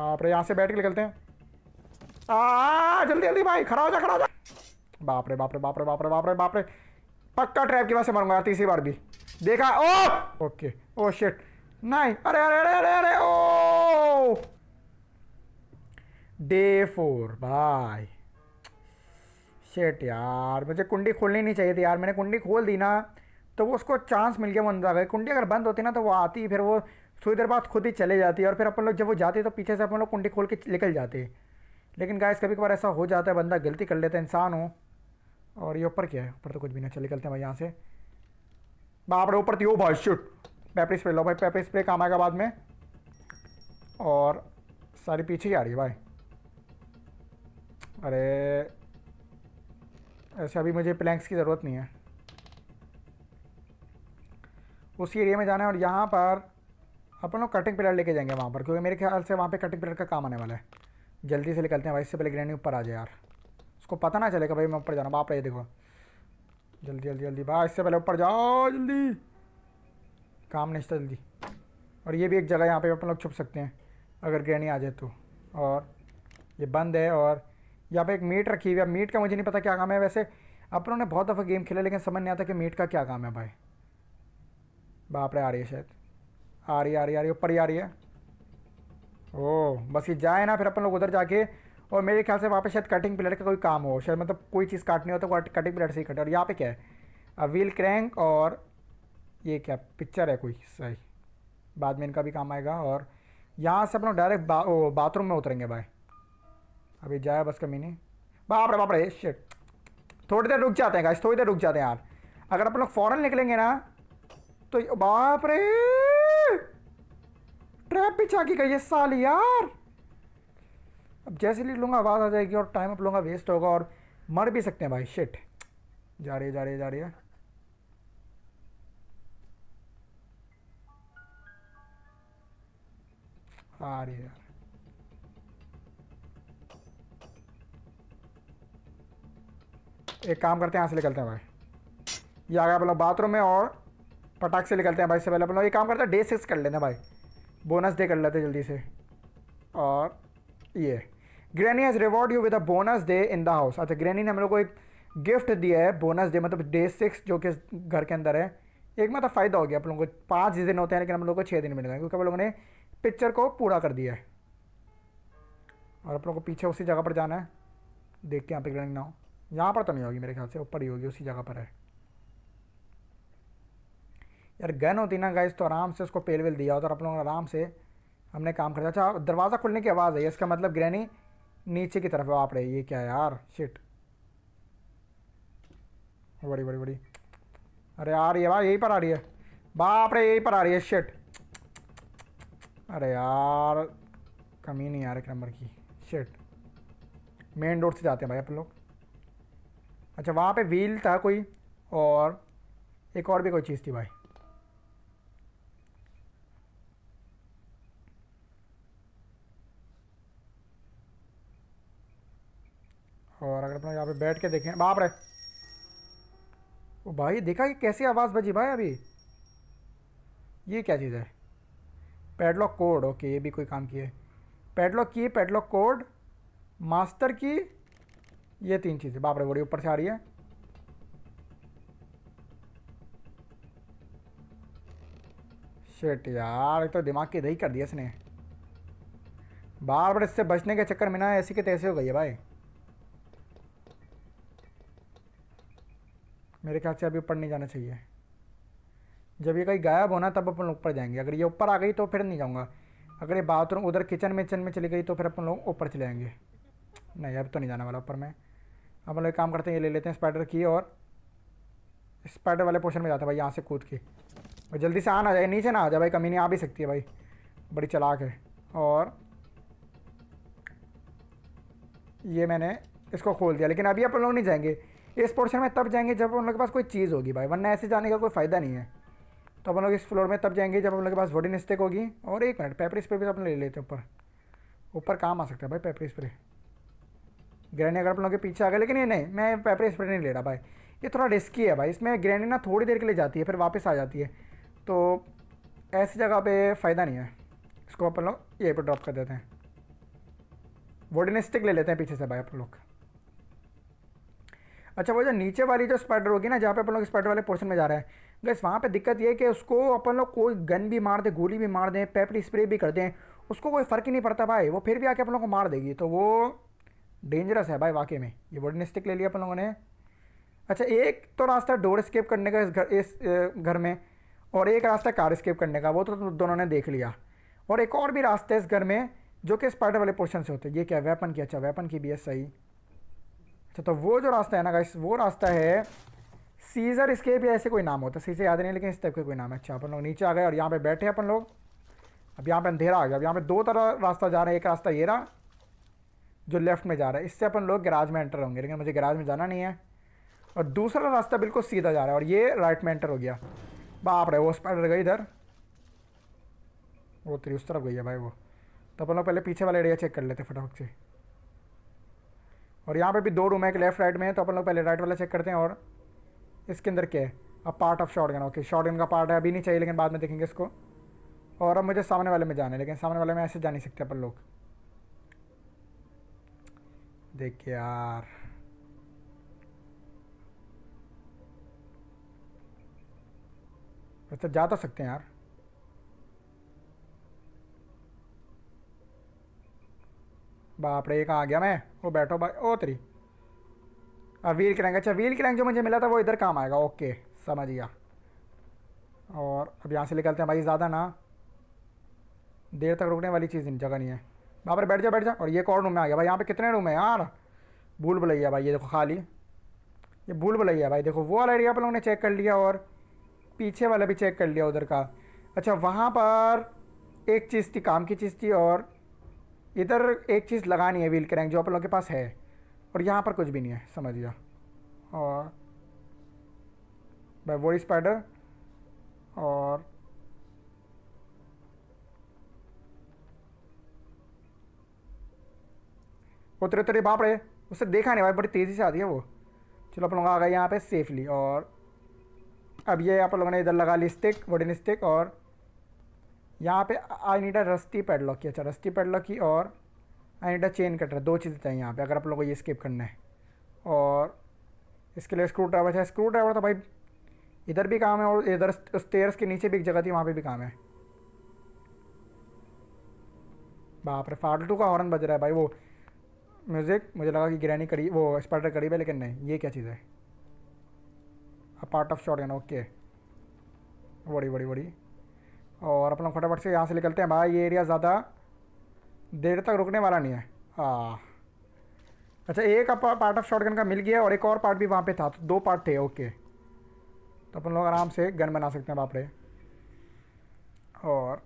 बाप यहाँ से बैठ के निकलते हैं आ जल्दी जल्दी भाई खड़ा हो जा खड़ा हो जा बाप रे बाप रे बाप रे बाप रे बाप रे बाप रे पक्का ट्रैप की वजह से मरूंगा तीसरी बार भी देखा ओ ओके ओ शिट नहीं अरे अरे अरे अरे अरे ओ डे फोर भाई शिट यार मुझे कुंडी खोलनी नहीं चाहिए थी यार मैंने कुंडी खोल दी ना तो वो उसको चांस मिल गया वो अंदर आ कुंडी अगर बंद होती ना तो वो आती फिर वो थोड़ी देर बाद खुद ही चले जाती है और फिर अपन लोग जब वो जाते तो पीछे से अपन लोग कुंडी खोल के निकल जाते लेकिन गाइस कभी कभार ऐसा हो जाता है बंदा गलती कर लेता है इंसान हो और ये ऊपर क्या है ऊपर तो कुछ भी ना चले निकलते हैं भाई यहाँ से बाप रे ऊपर थी ओ भाई शुट पेपर स्प्रे लो भाई पेपर स्प्रे काम आएगा बाद में और सारी पीछे ही आ रही है भाई अरे ऐसे अभी मुझे प्लैंक्स की ज़रूरत नहीं है उसी एरिया में जाना है और यहाँ पर अपन लोग कटिंग पिलर लेके जाएंगे वहाँ पर क्योंकि मेरे ख्याल से वहाँ पे कटिंग पिलर का काम आने वाला है जल्दी से निकलते हैं भाई इससे पहले ग्रैनी ऊपर आ जाए यार उसको पता ना चलेगा भाई मैं ऊपर जाना बाप रहे देखो जल्दी जल्दी जल्दी भाई इससे पहले ऊपर जाओ जल्दी काम नहीं था जल्दी और ये भी एक जगह यहाँ पर अपन लोग छुप सकते हैं अगर ग्रैनी आ जाए तो और ये बंद है और यहाँ पर एक मीट रखी हुई है मीट का मुझे नहीं पता क्या काम है वैसे अपनों ने बहुत दफ़ा गेम खेला लेकिन समझ नहीं आता कि मीट का क्या काम है भाई बाप रे आ रही है शायद आ रही आ रही आ रही ऊपर ही आ रही है ओ बस ये जाए ना फिर अपन लोग उधर जाके और मेरे ख्याल से वहाँ पे शायद कटिंग प्लेट का कोई काम हो शायद मतलब कोई चीज़ काटनी हो तो कटिंग प्लेट से ही कटे और यहाँ पे क्या है व्हील क्रैंक और ये क्या पिक्चर है कोई सही बाद में इनका भी काम आएगा और यहाँ से अपन लोग डायरेक्ट बा, बाथरूम में उतरेंगे भाई अभी जाए बस कमी नहीं बाप रे बाप रे शिट थोड़ी देर रुक जाते हैं गाइस थोड़ी देर रुक जाते हैं यार अगर अपन लोग फ़ौरन निकलेंगे ना तो बाप रे ट्रैप भी के गई है साल यार अब जैसे ले लूँगा आवाज़ आ जाएगी और टाइम अप लूँगा वेस्ट होगा और मर भी सकते हैं भाई शिट जा रही है जा रही है जा रही है एक काम करते हैं यहां से निकलते हैं भाई ये आ गया बोला बाथरूम में और पटाख से निकलते हैं भाई इससे पहले अपन लोग ये काम करते हैं डे सिक्स कर लेना भाई बोनस डे कर लेते जल्दी से और ये granny has reward you with a bonus day in the house अच्छा ग्रैनी ने हम लोग को एक गिफ्ट दिया है बोनस डे मतलब डे सिक्स जो कि घर के अंदर है एक मतलब फ़ायदा हो गया आप लोगों को पाँच दिन होते हैं लेकिन हम लोग को छः दिन मिल गए क्योंकि आप लोगों ने पिक्चर को पूरा कर दिया है और आप लोगों को पीछे उसी जगह पर जाना है देख के यहाँ पे ग्रैनी ना हो यहाँ पर तो नहीं होगी मेरे ख्याल से ऊपर ही होगी उसी जगह पर है यार गन होती ना गाइज तो आराम से उसको पेल वेल दिया होता और अपन लोग आराम से हमने काम कर दिया अच्छा दरवाज़ा खुलने की आवाज़ है इसका मतलब ग्रैनी नीचे की तरफ वाप रही ये क्या यार शिट बड़ी बड़ी बड़ी अरे यार ये वाह यहीं पर आ रही है बाप रे यहीं पर आ रही है शिट अरे यार कमी नहीं यार एक नंबर की शिट मेन रोड से जाते हैं भाई अपन लोग अच्छा वहाँ पे व्हील था कोई और एक और भी कोई चीज़ थी भाई यहाँ पे बैठ के देखें बाप रे ओ भाई देखा कि कैसी आवाज़ बजी भाई अभी ये क्या चीज़ है पेडलॉक कोड ओके ये भी कोई काम की है पेडलॉक की पेडलॉक कोड मास्टर की ये तीन चीज़ें बाप रे बड़ी ऊपर से आ रही है शेट यार तो दिमाग की दही कर दिया इसने बार बार इससे बचने के चक्कर में ना ऐसी के तैसे हो गई है भाई मेरे ख्याल से अभी ऊपर नहीं जाना चाहिए जब ये कहीं गायब होना तब अपन लोग ऊपर जाएंगे अगर ये ऊपर आ गई तो फिर नहीं जाऊँगा अगर ये बाथरूम उधर किचन किचन में चली गई तो फिर अपन लोग ऊपर चले जाएंगे नहीं अब तो नहीं जाने वाला ऊपर में अपन लोग एक काम करते हैं ये ले लेते हैं स्पाइडर की और स्पाइडर वाले पोर्शन में जाते हैं भाई यहाँ से कूद के और जल्दी से आना जाए नीचे ना आ जाए भाई कमी नहीं आ भी सकती है भाई बड़ी चलाक है और ये मैंने इसको खोल दिया लेकिन अभी अपन लोग नहीं जाएंगे इस पोर्शन में तब जाएंगे जब उन लोग के पास कोई चीज़ होगी भाई वरना ऐसे जाने का कोई फ़ायदा नहीं है तो अपन लोग इस फ्लोर में तब जाएंगे जब हम लोग के पास वोडिन स्टेक होगी और एक मिनट पेपर स्प्रे भी तो अपन ले लेते हैं ऊपर ऊपर काम आ सकता है भाई पेपर स्प्रे ग्रैनी अगर अपन लोग के पीछे आ गए लेकिन ये नहीं मैं पेपर स्प्रे नहीं ले रहा भाई ये थोड़ा रिस्की है भाई इसमें ग्रैनी ना थोड़ी देर के लिए जाती है फिर वापस आ जाती है तो ऐसी जगह पर फ़ायदा नहीं है इसको अपन लोग यहीं पर ड्रॉप कर देते हैं वोडिन स्टिक ले लेते हैं पीछे से भाई अपन लोग अच्छा वो जो नीचे वाली जो स्पाइडर होगी ना जहाँ पे अपन लोग स्पाइडर वाले पोर्शन में जा रहे हैं बस वहाँ पे दिक्कत ये है कि उसको अपन लोग कोई गन भी मार दें गोली भी मार दें पेपरी स्प्रे भी कर दें उसको कोई फ़र्क ही नहीं पड़ता भाई वो फिर भी आके अपन लोग को मार देगी तो वो डेंजरस है भाई वाकई में ये वुडन स्टिक ले लिया अपन लोगों ने अच्छा एक तो रास्ता डोर स्केप करने का इस घर इस घर में और एक रास्ता कार स्केप करने का वो तो दोनों ने देख लिया और एक और भी रास्ता है इस घर में जो कि स्पाइडर वाले पोर्शन से होते हैं ये क्या वेपन की अच्छा वेपन की भी है सही अच्छा तो वो जो रास्ता है ना गाइस वो रास्ता है सीजर स्केप या ऐसे कोई नाम होता है सीजर याद नहीं लेकिन इस टाइप का कोई नाम है अच्छा अपन लोग नीचे आ गए और यहाँ पे बैठे अपन लोग अब यहाँ पे अंधेरा आ गया अब यहाँ पे दो तरह रास्ता जा रहा है एक रास्ता ये रहा जो लेफ्ट में जा रहा है इससे अपन लोग गैराज में एंटर होंगे लेकिन मुझे गैराज में जाना नहीं है और दूसरा रास्ता बिल्कुल सीधा जा रहा है और ये राइट में एंटर हो गया बाप रहे वो स्पाइडर गई इधर वो तेरी उस तरफ गई है भाई वो तो अपन लोग पहले पीछे वाला एरिया चेक कर लेते फटाफट से और यहाँ पे भी दो रूम है एक लेफ्ट राइट में है तो अपन लोग पहले राइट वाला चेक करते हैं और इसके अंदर क्या है अब part of shotgun okay shotgun का पार्ट है अभी नहीं चाहिए लेकिन बाद में देखेंगे इसको और अब मुझे सामने वाले में जाना है लेकिन सामने वाले में ऐसे जा नहीं सकते अपन लोग देखिए यार अच्छा जा तो सकते हैं यार बाप रे आ गया मैं वो बैठो भाई ओ तेरी व्हील क्रैंक अच्छा व्हील क्रैंक जो मुझे मिला था वो इधर काम आएगा ओके समझ गया और अब यहाँ से निकलते हैं भाई ज़्यादा ना देर तक रुकने वाली चीज़ जगह नहीं है बाप रे बैठ जा बैठ जा और ये कौन रूम में आ गया भाई यहाँ पे कितने रूम है यार भूल भुलैया भाई ये देखो खाली ये भूल भुलैया भाई देखो वो वाला एरिया पर लोगों ने चेक कर लिया और पीछे वाला भी चेक कर लिया उधर का अच्छा वहाँ पर एक चीज़ थी काम की चीज़ थी और इधर एक चीज़ लगानी है व्हील क्रैंक जो आप लोगों के पास है और यहाँ पर कुछ भी नहीं है समझ गया और भाई वो स्पाइडर और उतरे उतरे बाप रहे उसे देखा नहीं भाई बड़ी तेज़ी से आती है वो चलो आप लोग आ गए यहाँ पे सेफली और अब ये आप लोगों ने इधर लगा ली स्टिक वुडन स्टिक और यहाँ पे आई नीड अ रस्ती पेडलॉक की अच्छा रस्ती पेडलॉक की और I need a chain cutter दो चीज़ें चाहिए यहाँ पे अगर आप लोगों को ये स्किप करना है और इसके लिए स्क्रू ड्राइवर चाहिए स्क्रू ड्राइवर तो भाई इधर भी काम है और इधर स्टेयर्स के नीचे भी एक जगह थी वहाँ पर भी काम है बाप रे फालतू का हॉर्न बज रहा है भाई वो म्यूज़िक मुझे लगा कि ग्रैनी करीब वो स्पाइडर करीब है लेकिन नहीं ये क्या चीज़ है a part of shot okay बड़ी बड़ी बड़ी और अपन लोग फटाफट से यहाँ से निकलते हैं भाई ये एरिया ज़्यादा देर तक रुकने वाला नहीं है हाँ अच्छा एक पार्ट ऑफ शॉटगन का मिल गया और एक और पार्ट भी वहाँ पे था तो दो पार्ट थे ओके तो अपन लोग आराम से गन बना सकते हैं बापड़े और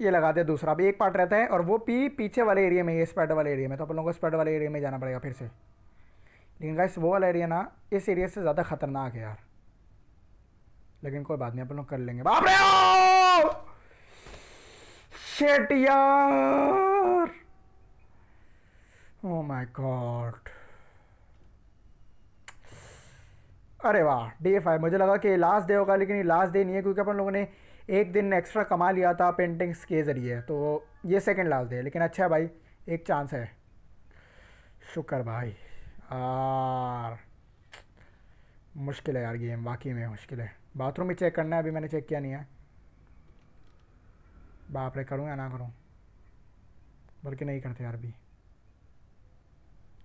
ये लगा दे दूसरा अभी एक पार्ट रहता है और वो पी पीछे वाले एरिया में ये स्पैड वाले एरिया में तो अपन लोगों को स्पैड वाले एरिया में जाना पड़ेगा फिर से लेकिन गाइस वो वाला एरिया ना इस एरिया से ज़्यादा खतरनाक है यार लेकिन कोई बात नहीं अपन लोग कर लेंगे बाप रे शेट यार माय oh गॉड अरे वाह डे फाइव मुझे लगा कि लास्ट डे होगा लेकिन ये लास्ट डे नहीं है क्योंकि अपन लोगों ने एक दिन एक्स्ट्रा कमा लिया था पेंटिंग्स के ज़रिए तो ये सेकंड लास्ट डे है लेकिन अच्छा है भाई एक चांस है शुक्र भाई यार मुश्किल है यार गेम वाकई में मुश्किल है बाथरूम भी चेक करना है अभी मैंने चेक किया नहीं है बाप रे करूँ या ना करूँ बल्कि नहीं करते यार भी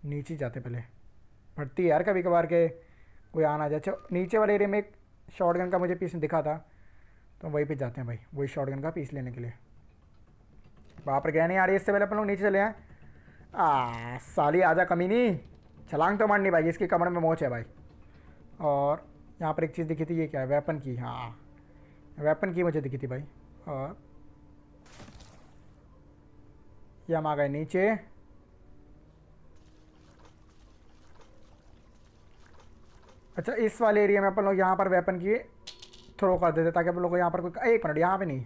नीचे जाते पहले पड़ती है यार कभी कभार के कोई आना जाए अच्छा, नीचे वाले एरिया में एक शॉर्ट गन का मुझे पीस दिखा था तो वहीं पे जाते हैं भाई वही शॉर्ट गन का पीस लेने के लिए वहाँ पर गए नहीं रही इससे पहले अपन लोग नीचे चले हैं आ साली आजा कमी नहीं छलांग तो मारनी भाई इसकी कमर में मोच है भाई और यहाँ पर एक चीज़ दिखी थी ये क्या है वेपन की हाँ वेपन की मुझे दिखी थी भाई और ये हम आ गए नीचे अच्छा इस वाले एरिया में अपन लोग यहाँ पर वेपन की थ्रो कर देते ताकि अपन लोग यहाँ पर कोई एक मिनट यहाँ पे नहीं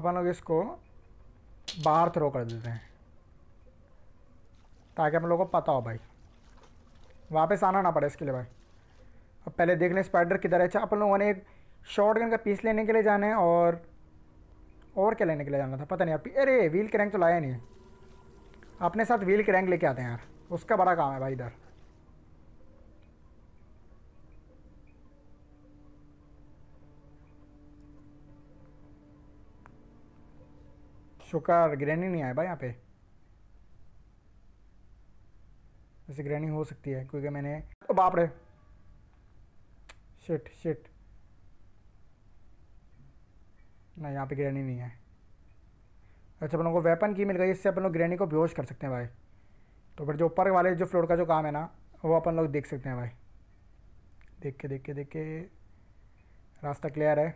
अपन लोग इसको बाहर थ्रो कर देते हैं ताकि हम लोगों को पता हो भाई वापस आना ना पड़े इसके लिए भाई अब पहले देख लें स्पाइडर किधर है अच्छा अपन लोगों ने एक शॉर्ट गन का पीस लेने के लिए जाना है और और क्या लेने के लिए जाना था पता नहीं आप अरे व्हील क्रैंक तो लाया नहीं अपने साथ व्हील क्रैंक लेके आते हैं यार उसका बड़ा काम है भाई इधर शुक्र ग्रैनी नहीं आया भाई यहाँ पे वैसे ग्रैनी हो सकती है क्योंकि मैंने तो बाप रे शिट शिट ना यहाँ पे ग्रैनी नहीं है अच्छा अपन को वेपन की मिल गई इससे अपन लोग ग्रैनी को बेहोश कर सकते हैं भाई तो फिर जो ऊपर वाले जो फ्लोर का जो काम है ना वो अपन लोग देख सकते हैं भाई देख के देख के देख के रास्ता क्लियर है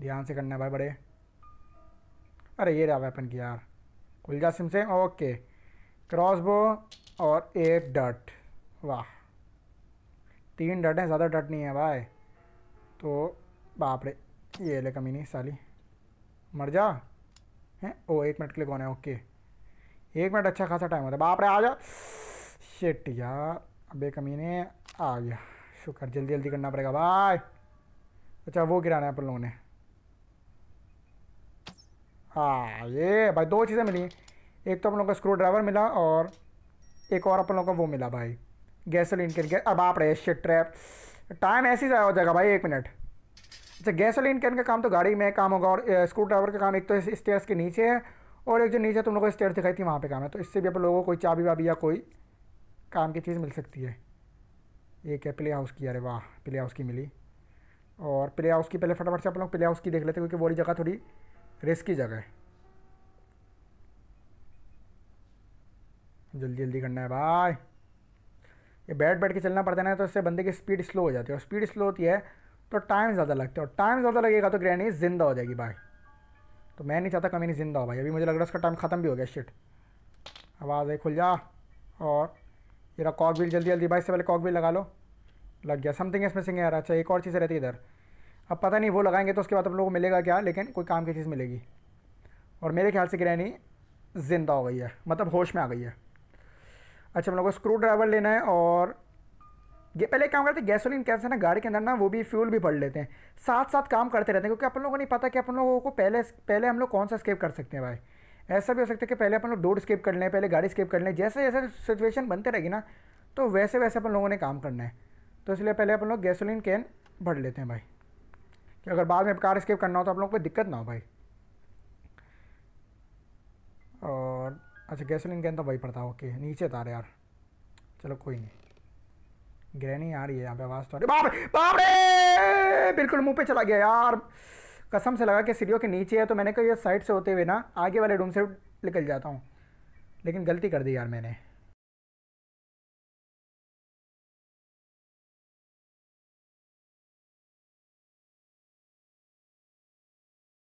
ध्यान से करना है भाई बड़े अरे ये रहा वेपन की यार गुलजा सिम से ओके क्रॉसबो और एक डट वाह तीन डट हैं ज़्यादा डट नहीं है भाई तो बाप रे ये ले कमी नहीं साली मर जा हैं ओ एक मिनट के लिए कौन है ओके एक मिनट अच्छा खासा टाइम होता है बाप रे आ जा शिट यार अबे कमी ने आ गया शुक्र जल्दी जल्दी करना पड़ेगा भाई अच्छा वो गिराना है अपन लोगों ने हाँ ये भाई दो चीज़ें मिली एक तो अपन लोगों का स्क्रू ड्राइवर मिला और एक और अपन लोगों का वो मिला भाई गैसोलीन कैन अब आप रहे शिट ट्रैप टाइम ऐसे ही हो जाएगा भाई एक मिनट अच्छा गैसोलीन कैन का काम तो गाड़ी में काम होगा और स्क्रू ड्राइवर का काम एक तो स्टेयर्स के नीचे है और एक जो नीचे तुम लोगों को स्टेयर दिखाई थी वहाँ पर काम है तो इससे भी अपने लोगों को कोई चाबी वाबी या कोई काम की चीज़ मिल सकती है ये क्या प्ले हाउस की अरे वाह प्ले हाउस की मिली और प्ले हाउस की पहले फटाफट से आप लोग प्ले हाउस की देख लेते हैं क्योंकि वो जगह थोड़ी रिस्की जगह है जल्दी जल्दी करना है भाई ये बैठ बैठ के चलना पड़ता है ना तो इससे बंदे की स्पीड स्लो हो जाती है और स्पीड स्लो होती है तो टाइम ज़्यादा लगता है और टाइम ज़्यादा लगेगा तो ग्रैनी ज़िंदा हो जाएगी भाई तो मैं नहीं चाहता नहीं ज़िंदा हो भाई अभी मुझे लग रहा है उसका टाइम ख़त्म भी हो गया शिट आवाज़ है खुल जा और मेरा कॉक बिल जल्दी जल्दी भाई इससे पहले कॉक बिल लगा लो लग गया समथिंग इसमें सिंग यार अच्छा एक और चीज़ रहती है इधर अब पता नहीं वो लगाएंगे तो उसके बाद हम लोगों को मिलेगा क्या लेकिन कोई काम की चीज़ मिलेगी और मेरे ख्याल से ग्रैनी ज़िंदा हो गई है मतलब होश में आ गई है अच्छा हम लोग को स्क्रू ड्राइवर लेना है और ये पहले काम करते हैं गैसोलीन कैसे ना गाड़ी के अंदर ना वो भी फ्यूल भी भर लेते हैं साथ साथ काम करते रहते हैं क्योंकि अपन लोगों को नहीं पता कि अपन लोगों को पहले पहले हम लोग कौन सा स्केप कर सकते हैं भाई ऐसा भी हो सकता है कि पहले अपन लोग डोर स्केप कर लें पहले गाड़ी स्केप कर लें जैसे जैसे सिचुएशन बनते रहेगी ना तो वैसे वैसे अपन लोगों ने काम करना है तो इसलिए पहले अपन लोग गैसोलीन कैन भर लेते हैं भाई कि अगर बाद में कार स्केप करना हो तो आप लोगों को दिक्कत ना हो भाई और अच्छा गैसोलिन कैन तो वही पड़ता है ओके नीचे तार यार चलो कोई नहीं ग्रहणी आ रही है यहाँ पे आवाज़ तो अरे बाप बाप रे बिल्कुल मुंह पे चला गया यार कसम से लगा कि सीढ़ियों के नीचे है तो मैंने कहा ये साइड से होते हुए ना आगे वाले रूम से निकल जाता हूँ लेकिन गलती कर दी यार मैंने